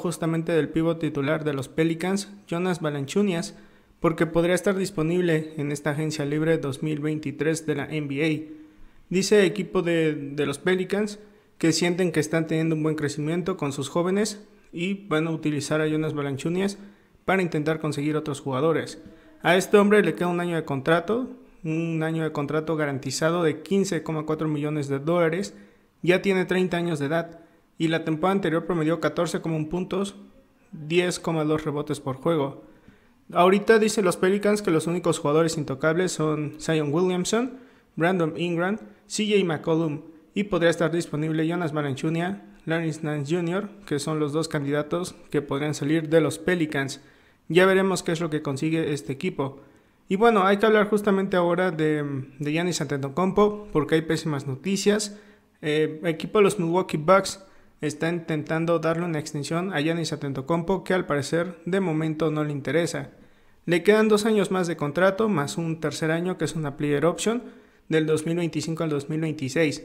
justamente del pívot titular de los Pelicans, Jonas Balanchunias, porque podría estar disponible en esta agencia libre 2023 de la NBA. Dice equipo de, de los Pelicans que sienten que están teniendo un buen crecimiento con sus jóvenes y van a utilizar a Jonas Balanchunias para intentar conseguir otros jugadores. A este hombre le queda un año de contrato, un año de contrato garantizado de 15,4 millones de dólares, ya tiene 30 años de edad y la temporada anterior promedió 14,1 puntos, 10,2 rebotes por juego. Ahorita dicen los Pelicans que los únicos jugadores intocables son Zion Williamson, Brandon Ingram, CJ McCollum y podría estar disponible Jonas Valanciunas Larry Nance Jr., que son los dos candidatos que podrían salir de los Pelicans. Ya veremos qué es lo que consigue este equipo. Y bueno, hay que hablar justamente ahora de, de Giannis Antetokounmpo porque hay pésimas noticias. Eh, equipo de los Milwaukee Bucks está intentando darle una extensión a Yanis Atentocompo que al parecer de momento no le interesa. Le quedan dos años más de contrato, más un tercer año que es una player option del 2025 al 2026.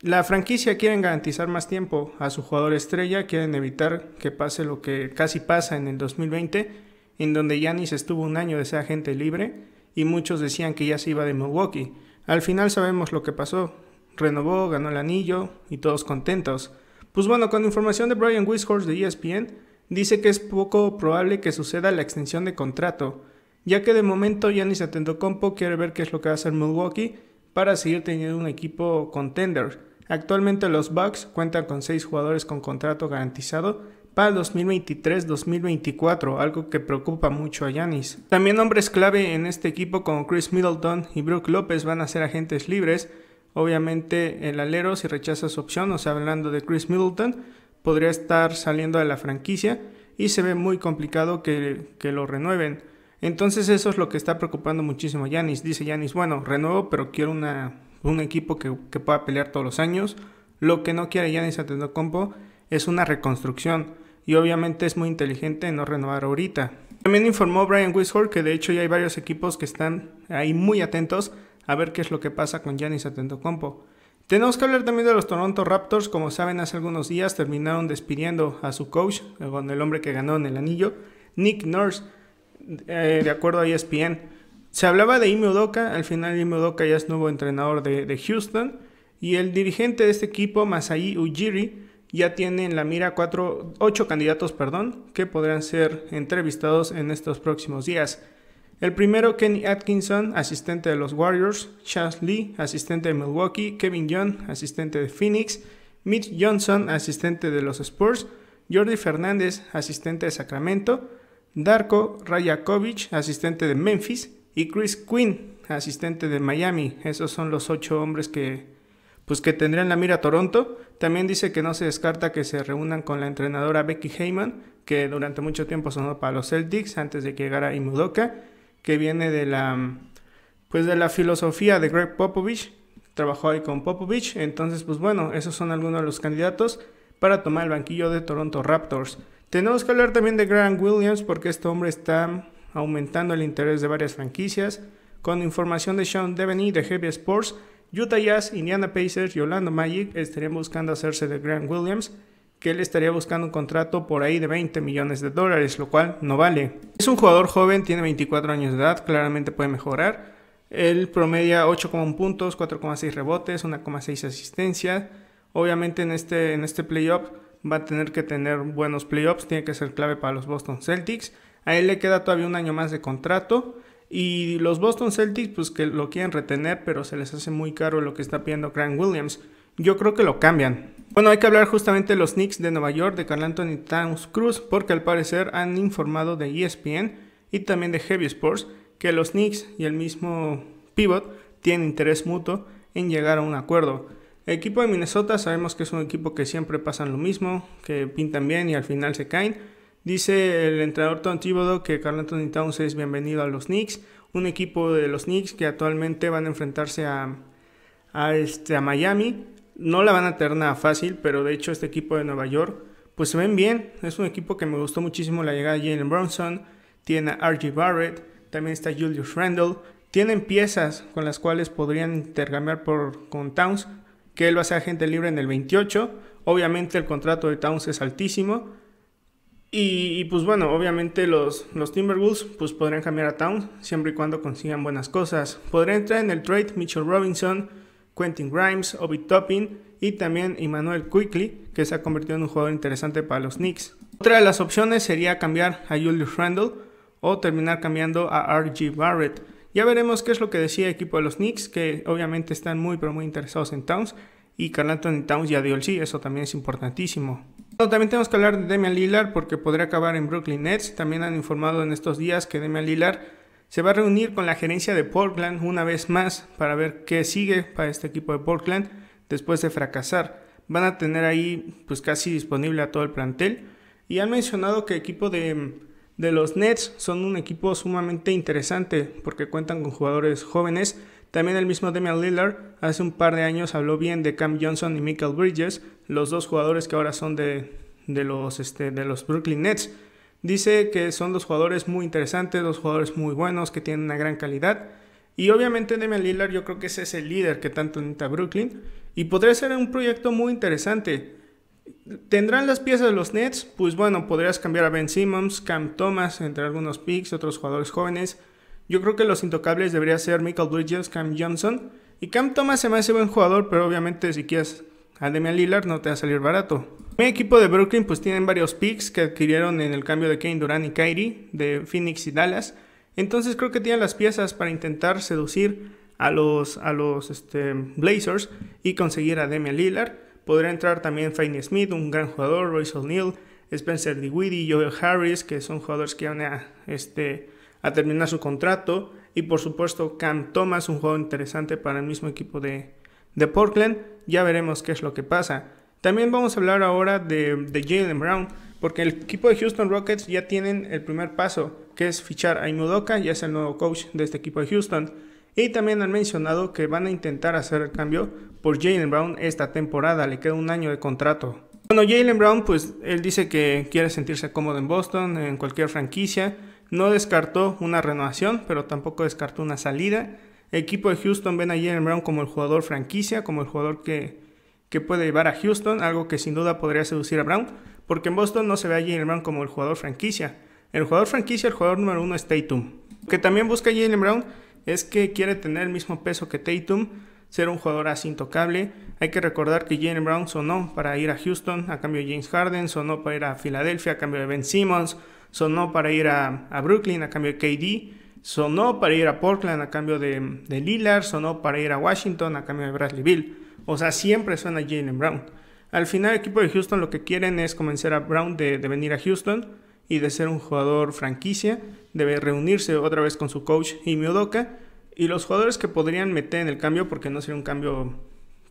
La franquicia quiere garantizar más tiempo a su jugador estrella, quieren evitar que pase lo que casi pasa en el 2020, en donde Yanis estuvo un año de ser agente libre y muchos decían que ya se iba de Milwaukee. Al final sabemos lo que pasó, renovó, ganó el anillo y todos contentos. Pues bueno, con información de Brian Wishorst de ESPN, dice que es poco probable que suceda la extensión de contrato, ya que de momento Giannis Atendocompo quiere ver qué es lo que va a hacer Milwaukee para seguir teniendo un equipo contender. Actualmente los Bucks cuentan con 6 jugadores con contrato garantizado para el 2023-2024, algo que preocupa mucho a Yanis. También hombres clave en este equipo como Chris Middleton y Brooke López van a ser agentes libres, Obviamente el alero, si rechaza su opción, o sea, hablando de Chris Middleton, podría estar saliendo de la franquicia y se ve muy complicado que, lo renueven. Entonces eso es lo que está preocupando muchísimo a Yanis. Dice Yanis, bueno, renuevo, pero quiero un equipo que, pueda pelear todos los años. Lo que no quiere Yanis Compo es una reconstrucción y obviamente es muy inteligente no renovar ahorita. También informó Brian Wisford que de hecho ya hay varios equipos que están ahí muy atentos a ver qué es lo que pasa con Giannis Atentocompo. Tenemos que hablar también de los Toronto Raptors, como saben hace algunos días terminaron despidiendo a su coach, eh, el hombre que ganó en el anillo, Nick Nurse, eh, de acuerdo a ESPN. Se hablaba de Ime Udoka, al final Ime Udoka ya es nuevo entrenador de, Houston, y el dirigente de este equipo, Masai Ujiri, ya tiene en la mira cuatro, ocho candidatos perdón, que podrán ser entrevistados en estos próximos días. El primero, Kenny Atkinson, asistente de los Warriors, Charles Lee, asistente de Milwaukee, Kevin Young, asistente de Phoenix, Mitch Johnson, asistente de los Spurs, Jordi Fernández, asistente de Sacramento, Darko Rajakovic, asistente de Memphis, y Chris Quinn, asistente de Miami. Esos son los ocho hombres que, pues, que tendrían la mira a Toronto. También dice que no se descarta que se reúnan con la entrenadora Becky Heyman, que durante mucho tiempo sonó para los Celtics antes de que llegara Imudoka que viene de la, pues de la filosofía de Greg Popovich. Trabajó ahí con Popovich. Entonces, pues bueno, esos son algunos de los candidatos para tomar el banquillo de Toronto Raptors. Tenemos que hablar también de Grant Williams porque este hombre está aumentando el interés de varias franquicias. Con información de Sean Devaney de Heavy Sports, Utah Jazz, Indiana Pacers y Orlando Magic estarían buscando hacerse de Grant Williams que él estaría buscando un contrato por ahí de 20 millones de dólares, lo cual no vale. Es un jugador joven, tiene 24 años de edad, claramente puede mejorar. Él promedia 8,1 puntos, 4,6 rebotes, 1,6 asistencia. Obviamente en este, en este playoff va a tener que tener buenos playoffs, tiene que ser clave para los Boston Celtics. A él le queda todavía un año más de contrato. Y los Boston Celtics, pues que lo quieren retener, pero se les hace muy caro lo que está pidiendo Grant Williams. Yo creo que lo cambian. Bueno, hay que hablar justamente de los Knicks de Nueva York, de Carl Anthony Towns Cruz, porque al parecer han informado de ESPN y también de Heavy Sports que los Knicks y el mismo Pivot tienen interés mutuo en llegar a un acuerdo. El equipo de Minnesota sabemos que es un equipo que siempre pasan lo mismo, que pintan bien y al final se caen. Dice el entrenador Tom Thibodeau que Carl Anthony Towns es bienvenido a los Knicks, un equipo de los Knicks que actualmente van a enfrentarse a, este, a Miami no la van a tener nada fácil, pero de hecho este equipo de Nueva York, pues se ven bien. Es un equipo que me gustó muchísimo la llegada de Jalen Bronson, tiene a RG Barrett, también está Julius Randle. Tienen piezas con las cuales podrían intercambiar por, con Towns, que él va a ser agente libre en el 28. Obviamente el contrato de Towns es altísimo. Y, pues bueno, obviamente los, los Timberwolves pues podrían cambiar a Towns siempre y cuando consigan buenas cosas. Podría entrar en el trade Mitchell Robinson, Quentin Grimes, Obi Toppin y también Emmanuel Quickly, que se ha convertido en un jugador interesante para los Knicks. Otra de las opciones sería cambiar a Julius Randle o terminar cambiando a RG Barrett. Ya veremos qué es lo que decía el equipo de los Knicks, que obviamente están muy pero muy interesados en Towns y Carl Anthony Towns ya dio el sí, eso también es importantísimo. también tenemos que hablar de Demian Lillard porque podría acabar en Brooklyn Nets. También han informado en estos días que Demian Lillard se va a reunir con la gerencia de Portland una vez más para ver qué sigue para este equipo de Portland después de fracasar. Van a tener ahí pues casi disponible a todo el plantel y han mencionado que el equipo de, los Nets son un equipo sumamente interesante porque cuentan con jugadores jóvenes. También el mismo Damian Lillard hace un par de años habló bien de Cam Johnson y Michael Bridges, los dos jugadores que ahora son de, los, este, de los Brooklyn Nets. Dice que son dos jugadores muy interesantes, dos jugadores muy buenos, que tienen una gran calidad. Y obviamente Demian Lillard yo creo que ese es el líder que tanto necesita Brooklyn. Y podría ser un proyecto muy interesante. ¿Tendrán las piezas de los Nets? Pues bueno, podrías cambiar a Ben Simmons, Cam Thomas, entre algunos picks, otros jugadores jóvenes. Yo creo que los intocables debería ser Michael Bridges, Cam Johnson. Y Cam Thomas se me hace buen jugador, pero obviamente si quieres a Demian Lillard no te va a salir barato. Mi equipo de Brooklyn pues tienen varios picks que adquirieron en el cambio de Kane Durant y Kyrie de Phoenix y Dallas. Entonces creo que tienen las piezas para intentar seducir a los, a los este, Blazers y conseguir a Damian Lillard. Podría entrar también Fayne Smith, un gran jugador, Royce O'Neal, Spencer y Joel Harris, que son jugadores que van a, este, a terminar su contrato. Y por supuesto Cam Thomas, un jugador interesante para el mismo equipo de, de Portland. Ya veremos qué es lo que pasa. También vamos a hablar ahora de, Jalen Brown, porque el equipo de Houston Rockets ya tienen el primer paso, que es fichar a Imudoka, ya es el nuevo coach de este equipo de Houston. Y también han mencionado que van a intentar hacer el cambio por Jalen Brown esta temporada, le queda un año de contrato. Bueno, Jalen Brown, pues él dice que quiere sentirse cómodo en Boston, en cualquier franquicia. No descartó una renovación, pero tampoco descartó una salida. El equipo de Houston ven a Jalen Brown como el jugador franquicia, como el jugador que, que puede llevar a Houston, algo que sin duda podría seducir a Brown, porque en Boston no se ve a Jalen Brown como el jugador franquicia. El jugador franquicia, el jugador número uno es Tatum. Lo que también busca Jalen Brown es que quiere tener el mismo peso que Tatum, ser un jugador así intocable. Hay que recordar que Jalen Brown sonó para ir a Houston a cambio de James Harden, sonó para ir a Filadelfia a cambio de Ben Simmons, sonó para ir a, Brooklyn a cambio de KD, sonó para ir a Portland a cambio de, de Lillard, sonó para ir a Washington a cambio de Bradley o sea, siempre suena Jalen Brown. Al final, el equipo de Houston lo que quieren es convencer a Brown de, venir a Houston y de ser un jugador franquicia, debe reunirse otra vez con su coach y Miodoka. Y los jugadores que podrían meter en el cambio, porque no sería un cambio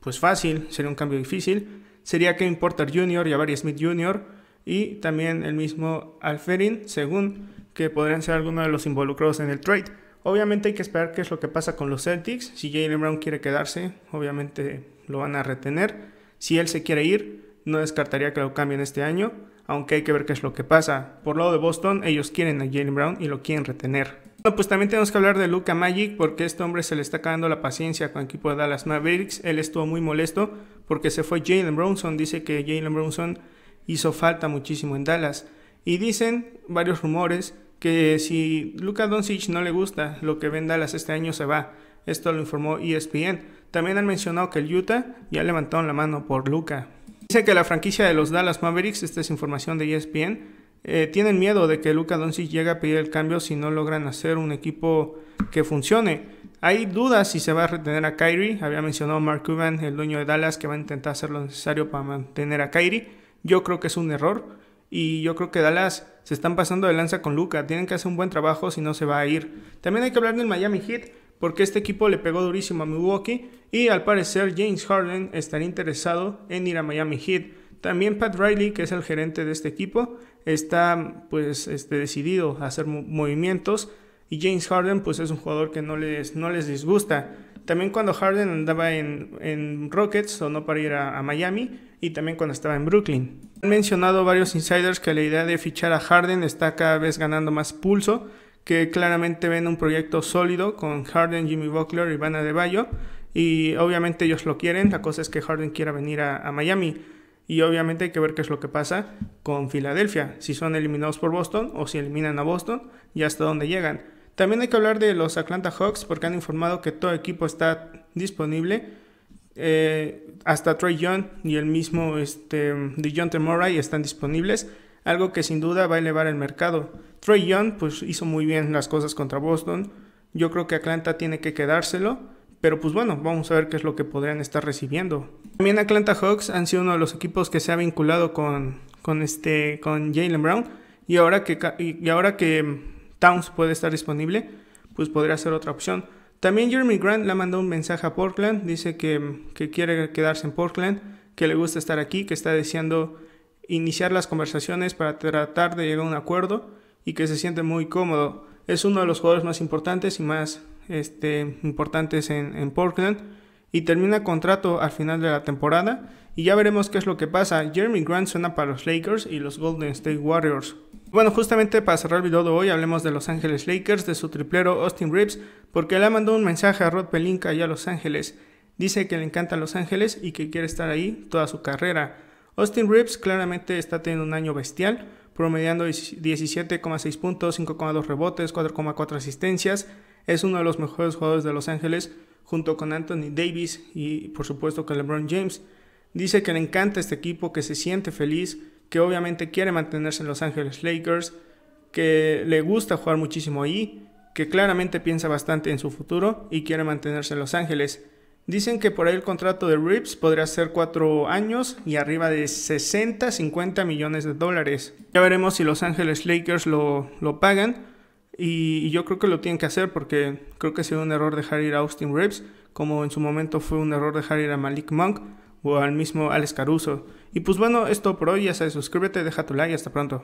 pues fácil, sería un cambio difícil, sería Kevin Porter Jr., Yavari Smith Jr. y también el mismo Alferin, según que podrían ser algunos de los involucrados en el trade. Obviamente hay que esperar qué es lo que pasa con los Celtics. Si Jalen Brown quiere quedarse, obviamente lo van a retener. Si él se quiere ir, no descartaría que lo cambien este año, aunque hay que ver qué es lo que pasa. Por lado de Boston, ellos quieren a Jalen Brown y lo quieren retener. Bueno, pues también tenemos que hablar de Luca Magic porque este hombre se le está acabando la paciencia con el equipo de Dallas Mavericks. Él estuvo muy molesto porque se fue Jalen Brownson. Dice que Jalen Brownson hizo falta muchísimo en Dallas. Y dicen varios rumores que si Luka Doncic no le gusta lo que ven Dallas este año se va. Esto lo informó ESPN. También han mencionado que el Utah ya levantaron la mano por Luka. Dice que la franquicia de los Dallas Mavericks, esta es información de ESPN, eh, tienen miedo de que Luka Doncic llegue a pedir el cambio si no logran hacer un equipo que funcione. Hay dudas si se va a retener a Kyrie. Había mencionado Mark Cuban, el dueño de Dallas, que va a intentar hacer lo necesario para mantener a Kyrie. Yo creo que es un error. Y yo creo que Dallas se están pasando de lanza con Luca. Tienen que hacer un buen trabajo si no se va a ir. También hay que hablar del Miami Heat porque este equipo le pegó durísimo a Milwaukee y al parecer James Harden estaría interesado en ir a Miami Heat. También Pat Riley, que es el gerente de este equipo, está pues este, decidido a hacer movimientos y James Harden pues es un jugador que no les, no les disgusta. También cuando Harden andaba en, Rockets o no para ir a, Miami y también cuando estaba en Brooklyn. Han mencionado varios insiders que la idea de fichar a Harden está cada vez ganando más pulso, que claramente ven un proyecto sólido con Harden, Jimmy Buckler y Vanna de Bayo y obviamente ellos lo quieren, la cosa es que Harden quiera venir a, a Miami. Y obviamente hay que ver qué es lo que pasa con Filadelfia, si son eliminados por Boston o si eliminan a Boston y hasta dónde llegan. También hay que hablar de los Atlanta Hawks porque han informado que todo equipo está disponible. Eh, hasta Troy Young y el mismo este, DeJounte Murray están disponibles, algo que sin duda va a elevar el mercado. Troy Young pues, hizo muy bien las cosas contra Boston. Yo creo que Atlanta tiene que quedárselo, pero pues bueno, vamos a ver qué es lo que podrían estar recibiendo. También Atlanta Hawks han sido uno de los equipos que se ha vinculado con, con, este, con Jalen Brown y ahora que, y ahora que Towns puede estar disponible, pues podría ser otra opción. También Jeremy Grant le mandó un mensaje a Portland, dice que, quiere quedarse en Portland, que le gusta estar aquí, que está deseando iniciar las conversaciones para tratar de llegar a un acuerdo y que se siente muy cómodo. Es uno de los jugadores más importantes y más este, importantes en, en Portland y termina contrato al final de la temporada y ya veremos qué es lo que pasa. Jeremy Grant suena para los Lakers y los Golden State Warriors. Bueno, justamente para cerrar el video de hoy, hablemos de Los Ángeles Lakers, de su triplero Austin Reeves, porque le mandado un mensaje a Rod Pelinka y a Los Ángeles. Dice que le encanta Los Ángeles y que quiere estar ahí toda su carrera. Austin Reeves claramente está teniendo un año bestial, promediando 17,6 puntos, 5,2 rebotes, 4,4 asistencias. Es uno de los mejores jugadores de Los Ángeles, junto con Anthony Davis y por supuesto con LeBron James. Dice que le encanta este equipo, que se siente feliz, que obviamente quiere mantenerse en Los Ángeles Lakers, que le gusta jugar muchísimo ahí, que claramente piensa bastante en su futuro y quiere mantenerse en Los Ángeles. Dicen que por ahí el contrato de Reeves podría ser 4 años y arriba de 60, 50 millones de dólares. Ya veremos si Los Ángeles Lakers lo, lo pagan. Y, yo creo que lo tienen que hacer porque creo que sería un error dejar ir a Austin Reeves, como en su momento fue un error dejar ir a Malik Monk al mismo Alex Caruso. Y pues bueno, esto por hoy, ya sabes, suscríbete, deja tu like, hasta pronto.